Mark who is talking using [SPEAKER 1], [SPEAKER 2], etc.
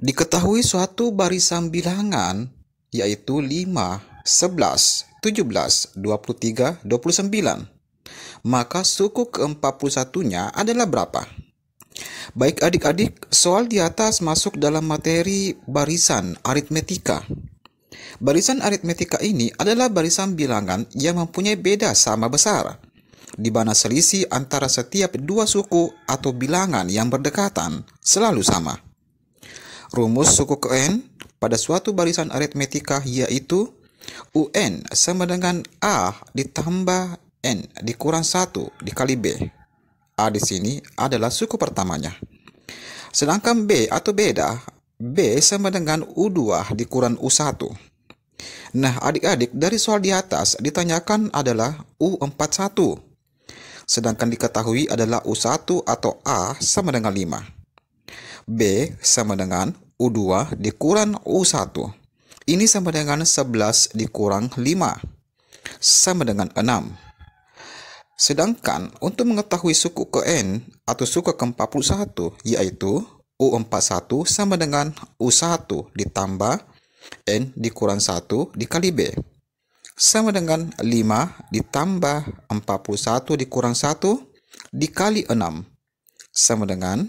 [SPEAKER 1] Diketahui suatu barisan bilangan yaitu 5, 11, 17, 23, 29. Maka suku ke-41-nya adalah berapa? Baik adik-adik, soal di atas masuk dalam materi barisan aritmetika. Barisan aritmetika ini adalah barisan bilangan yang mempunyai beda sama besar, di mana selisih antara setiap dua suku atau bilangan yang berdekatan selalu sama. Rumus suku ke n pada suatu barisan aritmetika yaitu UN sama dengan A ditambah N dikurang 1 dikali B. A di sini adalah suku pertamanya. Sedangkan B atau beda, B sama dengan U2 dikurang U1. Nah, adik-adik dari soal di atas ditanyakan adalah U41. Sedangkan diketahui adalah U1 atau A sama dengan 5. B sama dengan U2 dikurang U1. Ini sama dengan 11 dikurang 5. Sama dengan 6. Sedangkan untuk mengetahui suku ke N atau suku ke-41 yaitu U41 sama dengan U1 ditambah N dikurang 1 dikali B sama dengan 5 ditambah 41 dikurang 1 dikali 6 sama dengan